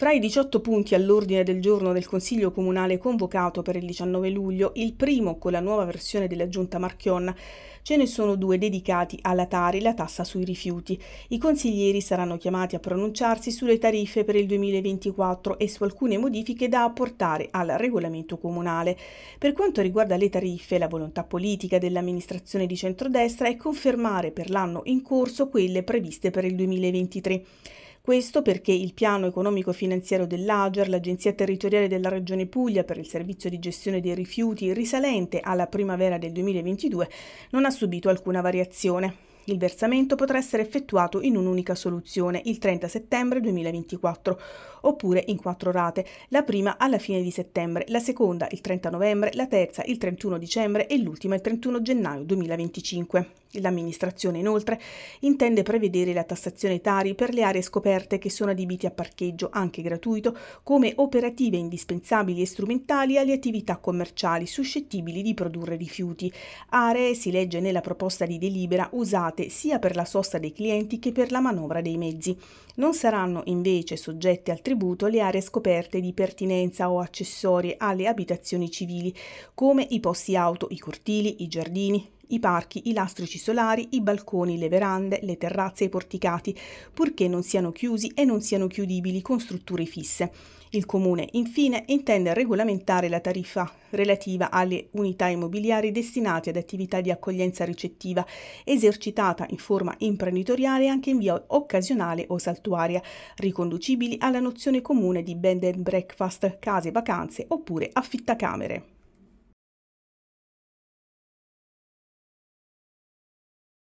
Fra i 18 punti all'ordine del giorno del Consiglio Comunale convocato per il 19 luglio, il primo con la nuova versione della Giunta Marchionna, ce ne sono due dedicati alla Tari, la tassa sui rifiuti. I consiglieri saranno chiamati a pronunciarsi sulle tariffe per il 2024 e su alcune modifiche da apportare al regolamento comunale. Per quanto riguarda le tariffe, la volontà politica dell'amministrazione di centrodestra è confermare per l'anno in corso quelle previste per il 2023. Questo perché il piano economico finanziario dell'Ager, l'agenzia territoriale della Regione Puglia per il servizio di gestione dei rifiuti risalente alla primavera del 2022, non ha subito alcuna variazione. Il versamento potrà essere effettuato in un'unica soluzione il 30 settembre 2024, oppure in quattro rate, la prima alla fine di settembre, la seconda il 30 novembre, la terza il 31 dicembre e l'ultima il 31 gennaio 2025. L'amministrazione inoltre intende prevedere la tassazione tari per le aree scoperte che sono adibite a parcheggio anche gratuito come operative indispensabili e strumentali alle attività commerciali suscettibili di produrre rifiuti. Aree, si legge nella proposta di delibera, usate sia per la sosta dei clienti che per la manovra dei mezzi. Non saranno invece soggette al tributo le aree scoperte di pertinenza o accessorie alle abitazioni civili, come i posti auto, i cortili, i giardini, i parchi, i lastrici solari, i balconi, le verande, le terrazze e i porticati, purché non siano chiusi e non siano chiudibili con strutture fisse. Il Comune, infine, intende regolamentare la tariffa relativa alle unità immobiliari destinate ad attività di accoglienza ricettiva, esercitata in forma imprenditoriale anche in via occasionale o saltuaria, riconducibili alla nozione comune di bed and breakfast, case vacanze oppure affittacamere.